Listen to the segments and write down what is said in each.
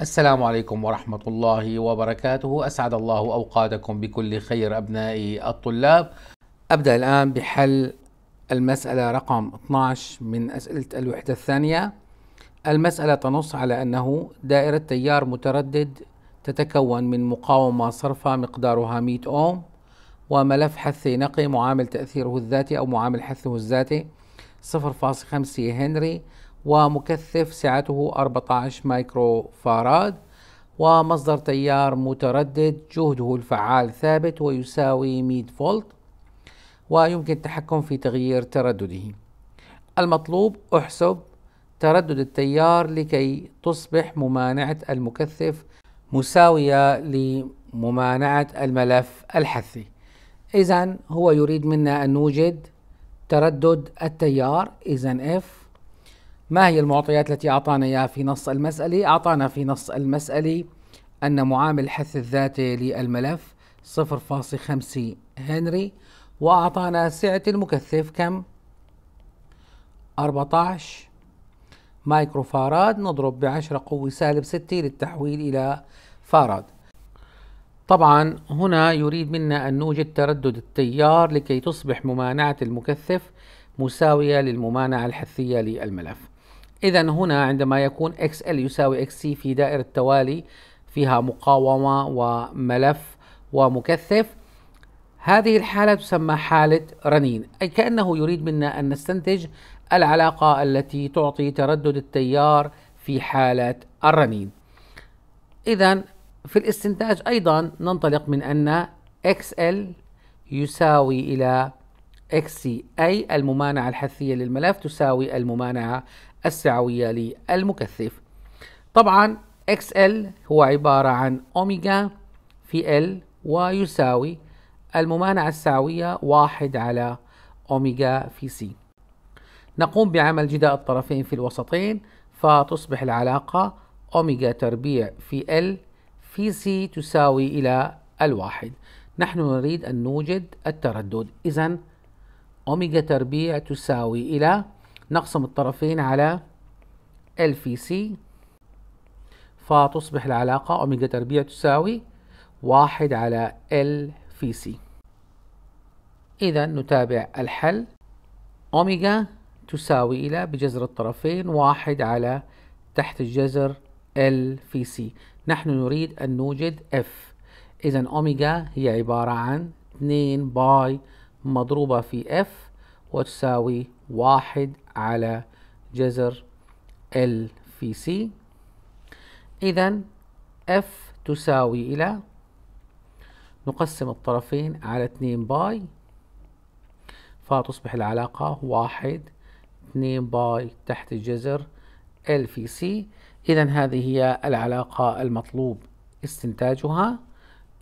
السلام عليكم ورحمة الله وبركاته أسعد الله أوقاتكم بكل خير أبنائي الطلاب أبدأ الآن بحل المسألة رقم 12 من أسئلة الوحدة الثانية المسألة تنص على أنه دائرة تيار متردد تتكون من مقاومة صرفة مقدارها 100 أوم وملف حثي نقي معامل تأثيره الذاتي أو معامل حثه الذاتي 0.5 هنري ومكثف سعته 14 مايكرو فاراد ومصدر تيار متردد جهده الفعال ثابت ويساوي 100 فولت ويمكن التحكم في تغيير تردده المطلوب احسب تردد التيار لكي تصبح ممانعة المكثف مساوية لممانعة الملف الحثي إذا هو يريد منا أن نوجد تردد التيار إذا F ما هي المعطيات التي أعطانا إياها في نص المسألة؟ أعطانا في نص المسألة أن معامل الحث الذاتي للملف 0.5 هنري وأعطانا سعة المكثف كم؟ 14 مايكرو فاراد نضرب ب 10 قوة سالب 6 للتحويل إلى فاراد طبعا هنا يريد منا أن نوجد تردد التيار لكي تصبح ممانعة المكثف مساوية للممانعة الحثية للملف إذا هنا عندما يكون XL يساوي XC في دائرة توالي فيها مقاومة وملف ومكثف هذه الحالة تسمى حالة رنين أي كأنه يريد منا أن نستنتج العلاقة التي تعطي تردد التيار في حالة الرنين إذا في الاستنتاج أيضا ننطلق من أن XL يساوي إلى XC أي الممانعة الحثية للملف تساوي الممانعة السعوية للمكثف طبعا XL هو عبارة عن أوميجا في L ويساوي الممانعة السعوية واحد على أوميجا في سي نقوم بعمل جداء الطرفين في الوسطين فتصبح العلاقة أوميجا تربيع في L في سي تساوي إلى الواحد نحن نريد أن نوجد التردد إذا أوميجا تربيع تساوي إلى نقسم الطرفين على ال في سي فتصبح العلاقة أوميجا تربيع تساوي واحد على ال في سي إذا نتابع الحل أوميجا تساوي إلى بجذر الطرفين واحد على تحت الجذر ال في سي نحن نريد أن نوجد اف إذا أوميجا هي عبارة عن 2 باي مضروبة في F وتساوي واحد على جذر L في C إذا F تساوي إلى نقسم الطرفين على 2 باي فتصبح العلاقة واحد 2 باي تحت الجذر L في C إذا هذه هي العلاقة المطلوب استنتاجها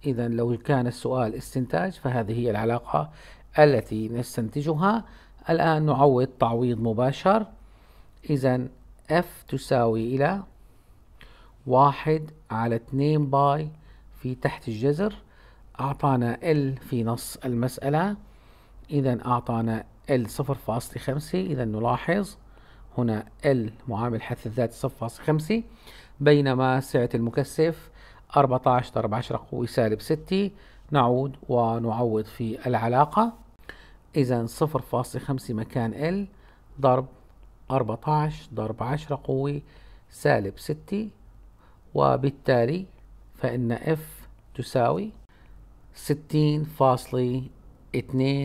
إذا لو كان السؤال استنتاج فهذه هي العلاقة التي نستنتجها الآن نعوض تعويض مباشر إذا F تساوي إلى واحد على 2 باي في تحت الجذر أعطانا L في نص المسألة إذا أعطانا L 0.5 إذا نلاحظ هنا L معامل حث الذات صفر فاصل خمسة بينما سعة المكثف 14 ضرب 10 قوي سالب 6 نعود ونعوض في العلاقة إذا 0.5 مكان L ضرب 14 ضرب 10 قوة سالب 6 وبالتالي فإن F تساوي 60.2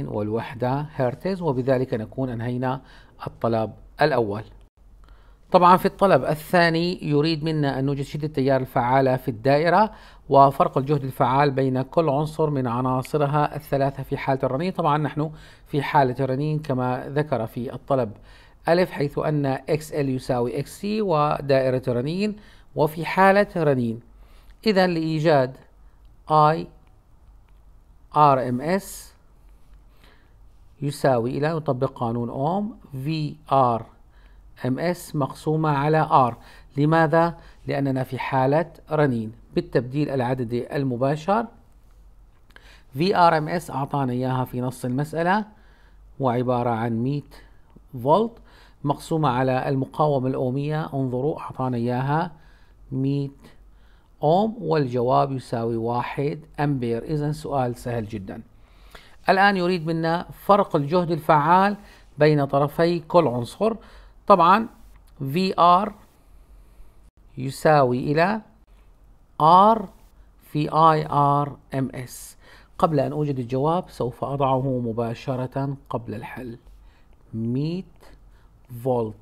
والوحدة هرتز وبذلك نكون أنهينا الطلب الأول طبعا في الطلب الثاني يريد منا أن نوجد شدة التيار الفعالة في الدائرة وفرق الجهد الفعال بين كل عنصر من عناصرها الثلاثة في حالة الرنين طبعا نحن في حالة الرنين كما ذكر في الطلب ألف حيث أن XL يساوي XC ودائرة رنين وفي حالة رنين إذا لإيجاد I RMS يساوي إلى نطبق قانون أوم VR ام اس مقسومة على ار لماذا؟ لأننا في حالة رنين بالتبديل العددي المباشر في ار ام اس أعطانا إياها في نص المسألة وعبارة عن 100 فولت مقسومة على المقاومة الأومية انظروا أعطانا إياها 100 أوم والجواب يساوي 1 أمبير إذا سؤال سهل جدا الآن يريد منا فرق الجهد الفعال بين طرفي كل عنصر طبعا VR يساوي إلى R في IRMS قبل أن أوجد الجواب سوف أضعه مباشرة قبل الحل 100 فولت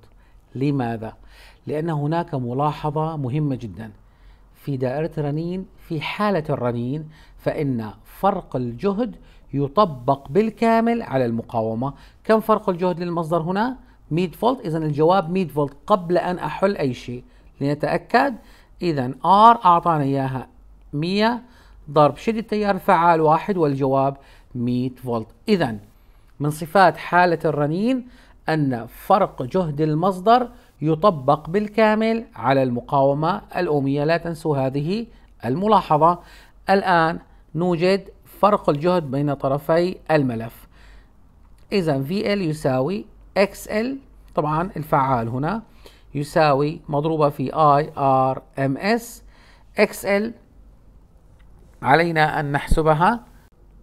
لماذا؟ لأن هناك ملاحظة مهمة جدا في دائرة الرنين في حالة الرنين فإن فرق الجهد يطبق بالكامل على المقاومة كم فرق الجهد للمصدر هنا؟ 100 فولت اذا الجواب 100 فولت قبل ان احل اي شيء لنتاكد اذا ار اعطانا اياها 100 ضرب شد التيار الفعال واحد والجواب 100 فولت اذا من صفات حاله الرنين ان فرق جهد المصدر يطبق بالكامل على المقاومه الاوميه لا تنسوا هذه الملاحظه الان نوجد فرق الجهد بين طرفي الملف إذا VL يساوي ال طبعا الفعال هنا يساوي مضروبة في اي ار ام اس اكس ال علينا أن نحسبها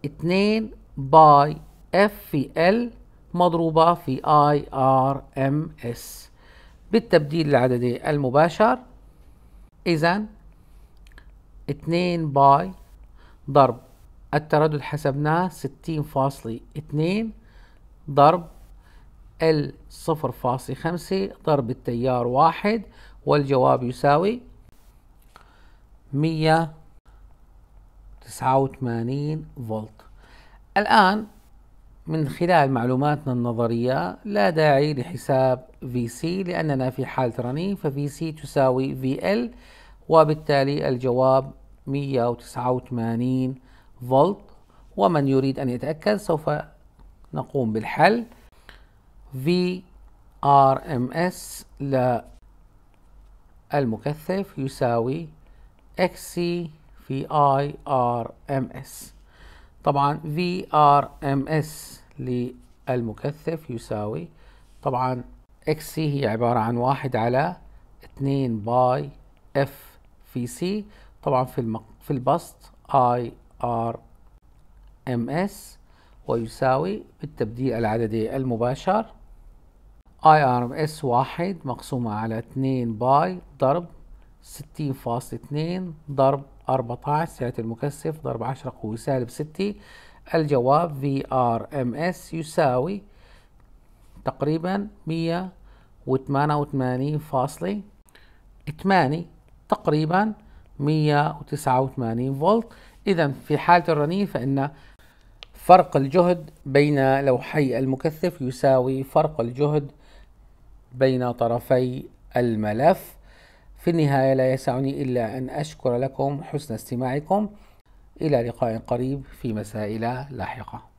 2 باي اف في ال مضروبة في اي ار ام اس بالتبديل العددي المباشر إذا 2 باي ضرب التردد حسبناه 60.2 ضرب ال 0.5 ضرب التيار واحد والجواب يساوي 189 فولت الآن من خلال معلوماتنا النظرية لا داعي لحساب VC لأننا في حالة رنين فVC تساوي VL وبالتالي الجواب 189 فولت ومن يريد أن يتأكد سوف نقوم بالحل في ار ام اس للمكثف يساوي اكس سي في اي ار ام اس طبعا في ار ام اس للمكثف يساوي طبعا اكس سي هي عبارة عن واحد على اتنين باي اف في سي طبعا في المق... في البسط اي ار ام اس ويساوي بالتبديل العددي المباشر اي ار اس واحد مقسومة على اتنين باي ضرب ستين فاصل اتنين ضرب اربعتاعش سعة المكثف ضرب عشرة قوة سالب ستة الجواب في ار ام اس يساوي تقريبا مية وثمانية وثمانين فاصلة ثمانية تقريبا مية وتسعة وثمانين فولت إذا في حالة الرنين فإن فرق الجهد بين لوحي المكثف يساوي فرق الجهد بين طرفي الملف في النهاية لا يسعني إلا أن أشكر لكم حسن استماعكم إلى لقاء قريب في مسائل لاحقة